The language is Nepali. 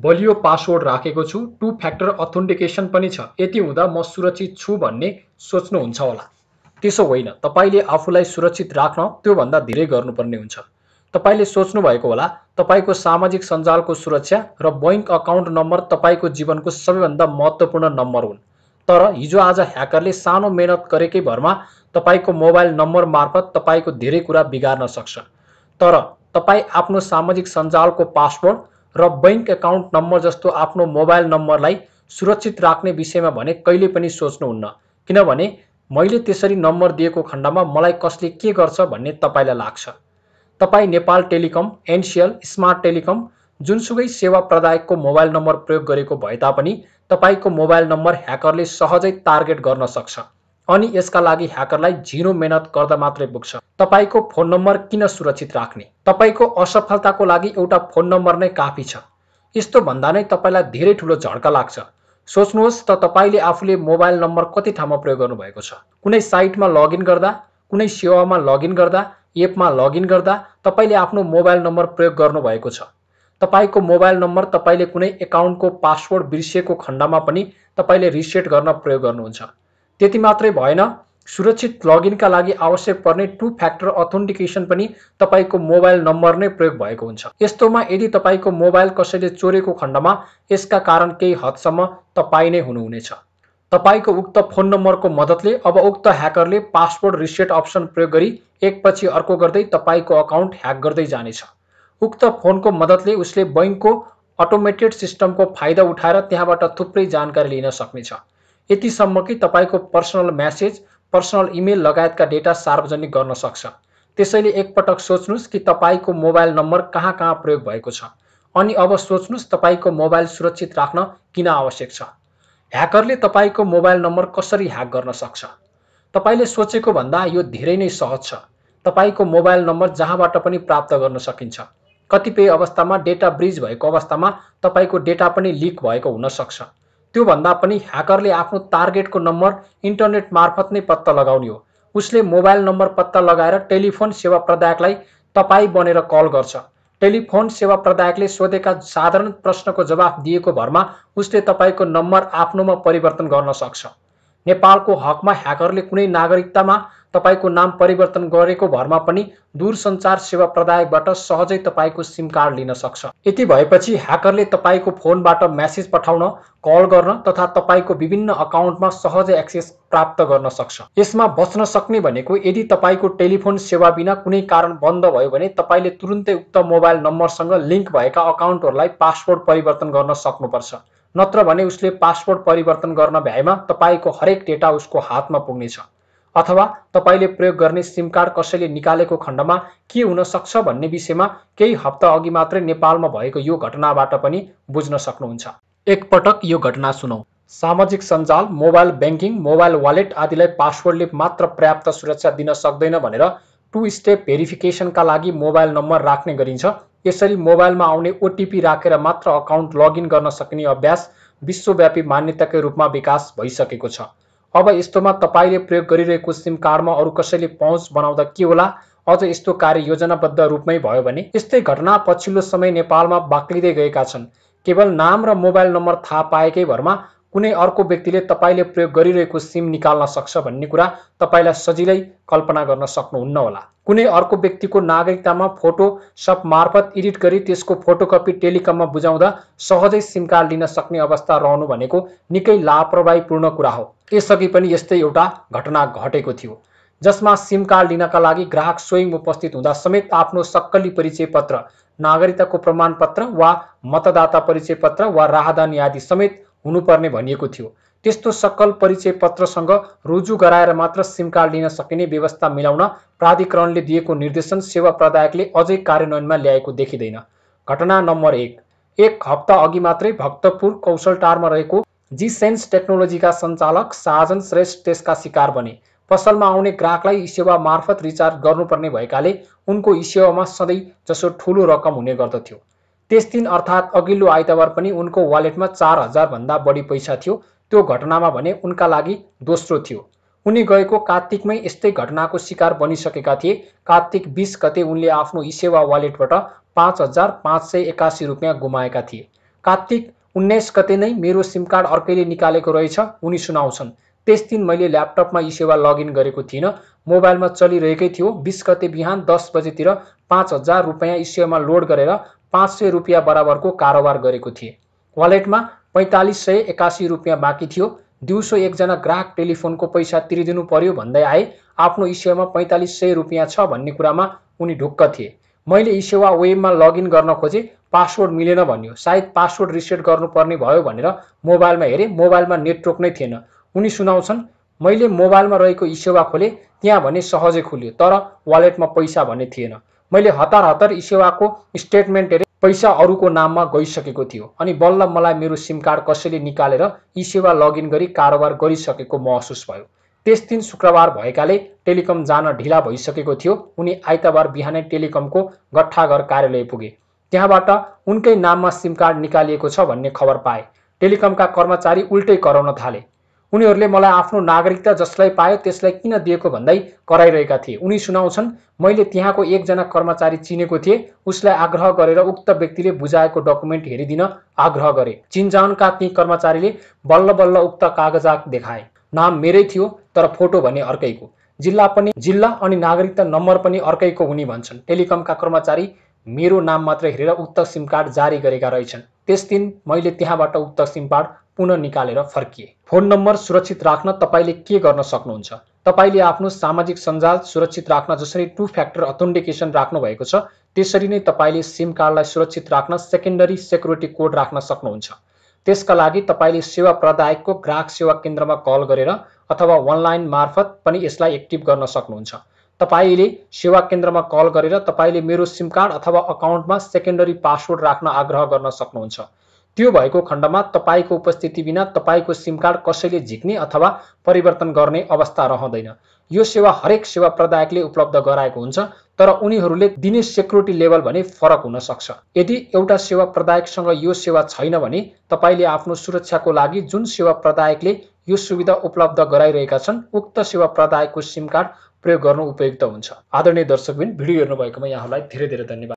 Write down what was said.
बलियो पासवर्ड राखेको छु टु फ्याक्टर अथेन्टिकेसन पनि छ यति हुँदा म सुरक्षित छु भन्ने सोच्नुहुन्छ होला त्यसो होइन तपाईँले आफूलाई सुरक्षित राख्न त्योभन्दा धेरै गर्नुपर्ने हुन्छ तपाईँले सोच्नुभएको होला तपाईँको सामाजिक सञ्जालको सुरक्षा र बैङ्क अकाउन्ट नम्बर तपाईँको जीवनको सबैभन्दा महत्त्वपूर्ण नम्बर हुन् तर हिजो आज ह्याकरले सानो मेहनत गरेकै भरमा तपाईँको मोबाइल नम्बर मार्फत तपाईँको धेरै कुरा बिगार्न सक्छ तर तपाईँ आफ्नो सामाजिक सञ्जालको पासवर्ड र बैङ्क एकाउन्ट नम्बर जस्तो आफ्नो मोबाइल नम्बरलाई सुरक्षित राख्ने विषयमा भने कहिले पनि सोच्नुहुन्न किनभने मैले त्यसरी नम्बर दिएको खण्डमा मलाई कसले के गर्छ भन्ने तपाईँलाई लाग्छ तपाईँ Nepal telecom Ncell smart telecom जुनसुकै सेवा प्रदायकको मोबाइल नम्बर प्रयोग गरेको भए तापनि तपाईँको मोबाइल नम्बर ह्याकरले सहजै टार्गेट गर्न सक्छ अनि यसका लागि ह्याकरलाई झिरो मेहनत गर्दा मात्रै पुग्छ तपाईँको फोन नम्बर किन सुरक्षित राख्ने तपाईँको असफलताको लागि एउटा फोन नम्बर नै काफी छ यस्तो भन्दा नै तपाईँलाई धेरै ठुलो झड्का लाग्छ सोच्नुहोस् त तपाईँले आफूले मोबाइल नम्बर कति ठाउँमा प्रयोग गर्नुभएको छ कुनै साइटमा लगइन गर्दा कुनै सेवामा लगइन गर्दा एपमा लगइन गर्दा तपाईँले आफ्नो मोबाइल नम्बर प्रयोग गर्नुभएको छ तपाईँको मोबाइल नम्बर तपाईँले कुनै एकाउन्टको पासवर्ड बिर्सिएको खण्डमा पनि तपाईँले रिसेट गर्न प्रयोग गर्नुहुन्छ त्यति मात्रै भएन सुरक्षित लगइनका लागि आवश्यक पर्ने टु फ्याक्टर अथेन्टिकेसन पनि तपाईँको मोबाइल नम्बर नै प्रयोग भएको हुन्छ यस्तोमा यदि तपाईँको मोबाइल कसैले चोरेको खण्डमा यसका कारण केही हदसम्म तपाईँ नै हुनुहुनेछ तपाईँको उक्त फोन नम्बरको मद्दतले अब उक्त ह्याकरले पासवर्ड रिसेट अप्सन प्रयोग गरी एकपछि अर्को गर्दै तपाईँको अकाउन्ट ह्याक गर्दै जानेछ उक्त फोनको मद्दतले उसले बैङ्कको अटोमेटेड सिस्टमको फाइदा उठाएर त्यहाँबाट थुप्रै जानकारी लिन सक्नेछ यतिसम्म कि तपाईँको पर्सनल म्यासेज पर्सनल इमेल लगायतका डेटा सार्वजनिक गर्न सक्छ त्यसैले एकपटक सोच्नुहोस् कि तपाईँको मोबाइल नम्बर कहाँ कहाँ प्रयोग भएको छ अनि अब सोच्नुहोस् तपाईँको मोबाइल सुरक्षित राख्न किन आवश्यक छ ह्याकरले तपाईँको मोबाइल नम्बर कसरी ह्याक गर्न सक्छ तपाईँले सोचेको भन्दा यो धेरै नै सहज छ तपाईँको मोबाइल नम्बर जहाँबाट पनि प्राप्त गर्न सकिन्छ कतिपय अवस्थामा डेटा ब्रिज भएको अवस्थामा तपाईँको डेटा पनि लिक भएको हुनसक्छ त्योभन्दा पनि ह्याकरले आफ्नो टार्गेटको नम्बर इन्टरनेट मार्फत नै पत्ता लगाउने हो उसले मोबाइल नम्बर पत्ता लगाएर टेलिफोन सेवा प्रदायकलाई तपाईँ बनेर कल गर्छ टेलिफोन सेवा प्रदायकले सोधेका साधारण प्रश्नको जवाफ दिएको भरमा उसले तपाईँको नम्बर आफ्नोमा परिवर्तन गर्न सक्छ नेपालको हकमा ह्याकरले कुनै नागरिकतामा तपाईँको नाम परिवर्तन गरेको भरमा पनि दूरसञ्चार सेवा प्रदायकबाट सहजै तपाईँको सिम कार्ड लिन सक्छ यति भएपछि ह्याकरले तपाईँको फोनबाट म्यासेज पठाउन कल गर्न तथा तपाईँको विभिन्न अकाउन्टमा सहजै एक्सेस प्राप्त गर्न सक्छ यसमा बच्न सक्ने भनेको यदि तपाईँको टेलिफोन सेवा बिना कुनै कारण बन्द भयो भने तपाईँले तुरुन्तै उक्त मोबाइल नम्बरसँग लिङ्क भएका अकाउन्टहरूलाई पासवर्ड परिवर्तन गर्न सक्नुपर्छ नत्र भने उसले पासपोर्ट परिवर्तन गर्न भ्याएमा तपाईँको हरेक डेटा उसको हातमा पुग्नेछ अथवा तपाईँले प्रयोग गर्ने सिम कार्ड कसैले निकालेको खण्डमा के हुन सक्छ भन्ने विषयमा केही हप्ता अघि मात्रै नेपालमा भएको यो घटनाबाट पनि बुझ्न सक्नुहुन्छ एकपटक यो घटना सुनौ सामाजिक सञ्जाल मोबाइल ब्याङ्किङ मोबाइल वालेट आदिलाई पासवर्डले मात्र पर्याप्त सुरक्षा दिन सक्दैन भनेर टु स्टेप भेरिफिकेसनका लागि मोबाइल नम्बर राख्ने गरिन्छ यसरी मोबाइलमा आउने ओटिपी राखेर मात्र अकाउन्ट लगइन गर्न सक्ने अभ्यास विश्वव्यापी मान्यताकै रूपमा विकास भइसकेको छ अब यस्तोमा तपाईँले प्रयोग गरिरहेको सिम कार्डमा अरू कसैले पहुँच बनाउँदा के होला अझ यस्तो कार्य योजनाबद्ध रूपमै भयो भने यस्तै घटना पछिल्लो समय नेपालमा बाक्लिँदै गएका छन् केवल नाम र मोबाइल नम्बर थाहा पाएकै भरमा कुनै अर्को व्यक्तिले तपाईँले प्रयोग गरिरहेको सिम निकाल्न सक्छ भन्ने कुरा तपाईँलाई सजिलै कल्पना गर्न सक्नुहुन्न होला कुनै अर्को व्यक्तिको नागरिकतामा फोटो सप मार्फत एडिट गरी त्यसको फोटोकपी टेलिकममा बुझाउँदा सहजै सिम कार्ड लिन सक्ने अवस्था रहनु भनेको निकै लापरवाहीपूर्ण कुरा हो यसअघि पनि यस्तै एउटा घटना घटेको थियो जसमा सिम कार्ड लिनका लागि ग्राहक स्वयं उपस्थित हुँदा समेत आफ्नो सक्कली परिचय पत्र नागरिकताको प्रमाणपत्र वा मतदाता परिचय पत्र वा राहदानी आदि समेत हुनुपर्ने भनिएको थियो त्यस्तो सकल परिचय पत्रसँग रुजु गराएर मात्र सिम कार्ड लिन सकिने व्यवस्था मिलाउन प्राधिकरणले दिएको निर्देशन सेवा प्रदायकले अझै कार्यान्वयनमा ल्याएको देखिँदैन घटना नम्बर एक एक हप्ता अघि मात्रै भक्तपुर कौशलटारमा रहेको जी सेन्स टेक्नोलोजीका सञ्चालक साजन श्रेष्ठ त्यसका शिकार बने पसलमा आउने ग्राहकलाई ई सेवा मार्फत रिचार्ज गर्नुपर्ने भएकाले उनको ई सेवामा सधैँ जसो ठुलो रकम हुने गर्दथ्यो त्यस दिन अर्थात् अघिल्लो आइतबार पनि उनको वालेटमा चार हजारभन्दा बढी पैसा थियो त्यो घटनामा भने उनका लागि दोस्रो थियो उनी गएको कार्तिकमै यस्तै घटनाको शिकार बनिसकेका थिए कार्तिक बिस गते उनले आफ्नो इसेवा वालेटबाट पाँच हजार पाँच सय एकासी रुपियाँ गुमाएका थिए कार्तिक उन्नाइस गते नै मेरो सिम कार्ड अर्कैले निकालेको रहेछ उनी सुनाउँछन् त्यस दिन मैले ल्यापटपमा यी सेवा लगइन गरेको थिइनँ मोबाइलमा चलिरहेकै थियो बिस गते बिहान दस बजेतिर पाँच हजार रुपियाँ यी सेवामा लोड गरेर पाँच सय रुपियाँ बराबरको कारोबार गरेको थिएँ वालेटमा पैँतालिस सय एकासी रुपियाँ बाँकी थियो दिउँसो एकजना ग्राहक टेलिफोनको पैसा तिरिदिनु पर्यो भन्दै आए आफ्नो यी सेवामा पैँतालिस सय रुपियाँ छ भन्ने कुरामा उनी ढुक्क थिए मैले यी सेवा वेबमा लगइन गर्न खोजेँ पासवर्ड मिलेन भन्यो सायद पासवर्ड रिसेट गर्नुपर्ने भयो भनेर मोबाइलमा हेरेँ मोबाइलमा नेटवर्क नै थिएन उनी सुनाउँछन् मैले मोबाइलमा रहेको सेवा खोलेँ त्यहाँ भने सहजै खुल्यो तर वालेटमा पैसा भने थिएन मैले हतार हतार सेवाको स्टेटमेन्ट हेरेँ पैसा अरूको नाममा गइसकेको थियो अनि बल्ल मलाई मेरो सिम कार्ड कसैले निकालेर सेवा लगइन गरी कारोबार गरिसकेको महसुस भयो त्यस दिन शुक्रबार भएकाले टेलिकम जान ढिला भइसकेको थियो उनी आइतबार बिहानै टेलिकमको गट्ठाघर कार्यालय पुगे त्यहाँबाट उनकै नाममा सिम कार्ड निकालिएको छ भन्ने खबर पाए टेलिकमका कर्मचारी उल्टै कराउन थाले उनीहरूले मलाई आफ्नो नागरिकता जसलाई पायो त्यसलाई किन दिएको भन्दै कराइरहेका थिए उनी सुनाउँछन् मैले त्यहाँको एकजना कर्मचारी चिनेको थिएँ उसलाई आग्रह गरेर उक्त व्यक्तिले बुझाएको डकुमेन्ट हेरिदिन आग्रह गरे चिनजानका ती कर्मचारीले बल्ल बल्ल उक्त कागजात देखाए नाम मेरै थियो तर फोटो भने अर्कैको जिल्ला पनि जिल्ला अनि नागरिकता नम्बर पनि अर्कैको हुने भन्छन् टेलिकमका कर्मचारी मेरो नाम मात्र हेरेर उक्त सिम कार्ड जारी गरेका रहेछन् त्यस दिन मैले त्यहाँबाट उक्त सिम कार्ड पुनः निकालेर फर्किएँ फोन नम्बर सुरक्षित राख्न तपाईँले के गर्न सक्नुहुन्छ तपाईँले आफ्नो सामाजिक सञ्जाल सुरक्षित राख्न जसरी टु फ्याक्टर अथेन्टिकेसन भएको छ त्यसरी नै तपाईँले सिम कार्डलाई सुरक्षित राख्न सेकेन्डरी सेक्युरिटी कोड राख्न सक्नुहुन्छ त्यसका लागि तपाईँले सेवा प्रदायकको ग्राहक सेवा केन्द्रमा कल गरेर अथवा अनलाइन मार्फत पनि यसलाई एक्टिभ गर्न सक्नुहुन्छ तपाईँले सेवा केन्द्रमा कल गरेर तपाईँले मेरो सिम कार्ड अथवा अकाउन्टमा सेकेन्डरी पासवर्ड राख्न आग्रह गर्न सक्नुहुन्छ त्यो भएको खण्डमा तपाईँको उपस्थिति बिना तपाईँको सिम कार्ड कसैले झिक्ने अथवा परिवर्तन गर्ने अवस्था रहँदैन यो सेवा हरेक सेवा प्रदायकले उपलब्ध गराएको हुन्छ तर उनीहरूले दिने सेक्युरिटी लेभल भने फरक हुन सक्छ यदि एउटा सेवा प्रदायकसँग यो सेवा छैन भने तपाईँले आफ्नो सुरक्षाको लागि जुन सेवा प्रदायकले यो सुविधा उपलब्ध गराइरहेका छन् उक्त सेवा प्रदायकको सिम कार्ड प्रयोग गर्नु उपयुक्त हुन्छ आदरणीय दर्शकबिन भिडियो हेर्नुभएकोमा यहाँहरूलाई धेरै धेरै धन्यवाद